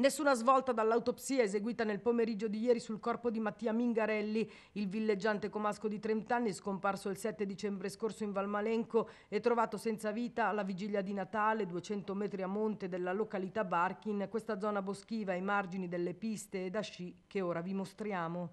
Nessuna svolta dall'autopsia eseguita nel pomeriggio di ieri sul corpo di Mattia Mingarelli, il villeggiante comasco di 30 anni scomparso il 7 dicembre scorso in Valmalenco e trovato senza vita alla vigilia di Natale, 200 metri a monte della località Barkin, questa zona boschiva ai margini delle piste e da sci che ora vi mostriamo.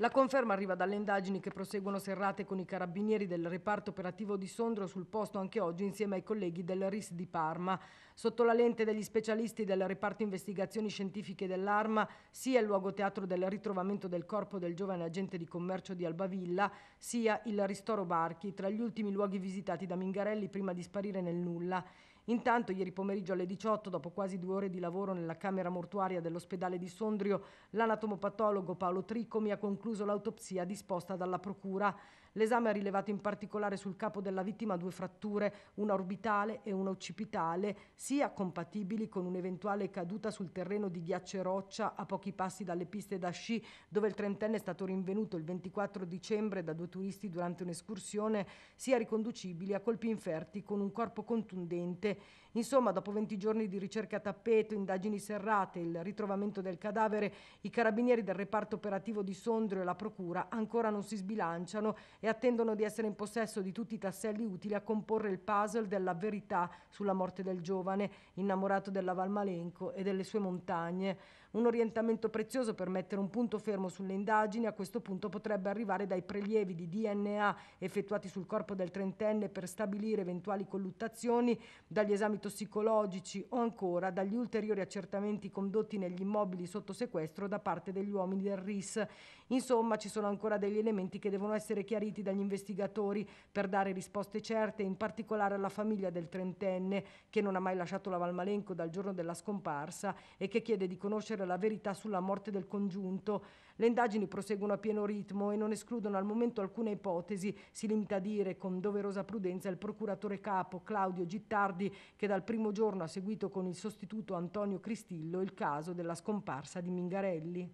La conferma arriva dalle indagini che proseguono serrate con i carabinieri del reparto operativo di Sondro sul posto anche oggi insieme ai colleghi del RIS di Parma. Sotto la lente degli specialisti del reparto investigazioni scientifiche dell'Arma, sia il luogo teatro del ritrovamento del corpo del giovane agente di commercio di Albavilla, sia il ristoro Barchi, tra gli ultimi luoghi visitati da Mingarelli prima di sparire nel nulla. Intanto ieri pomeriggio alle 18, dopo quasi due ore di lavoro nella camera mortuaria dell'ospedale di Sondrio, l'anatomopatologo Paolo Tricomi ha concluso l'autopsia disposta dalla Procura. L'esame ha rilevato in particolare sul capo della vittima due fratture, una orbitale e una occipitale, sia compatibili con un'eventuale caduta sul terreno di ghiaccio e roccia a pochi passi dalle piste da sci, dove il trentenne è stato rinvenuto il 24 dicembre da due turisti durante un'escursione, sia riconducibili a colpi inferti con un corpo contundente morte. Insomma, dopo 20 giorni di ricerca a tappeto, indagini serrate, il ritrovamento del cadavere, i carabinieri del reparto operativo di Sondrio e la procura ancora non si sbilanciano e attendono di essere in possesso di tutti i tasselli utili a comporre il puzzle della verità sulla morte del giovane, innamorato della Valmalenco e delle sue montagne. Un orientamento prezioso per mettere un punto fermo sulle indagini a questo punto potrebbe arrivare dai prelievi di DNA effettuati sul corpo del trentenne per stabilire eventuali colluttazioni, dagli esami tossicologici o ancora dagli ulteriori accertamenti condotti negli immobili sotto sequestro da parte degli uomini del RIS. Insomma, ci sono ancora degli elementi che devono essere chiariti dagli investigatori per dare risposte certe, in particolare alla famiglia del trentenne che non ha mai lasciato la Valmalenco dal giorno della scomparsa e che chiede di conoscere la verità sulla morte del congiunto. Le indagini proseguono a pieno ritmo e non escludono al momento alcuna ipotesi, si limita a dire con doverosa prudenza il procuratore capo Claudio Gittardi che dal primo giorno ha seguito con il sostituto Antonio Cristillo il caso della scomparsa di Mingarelli.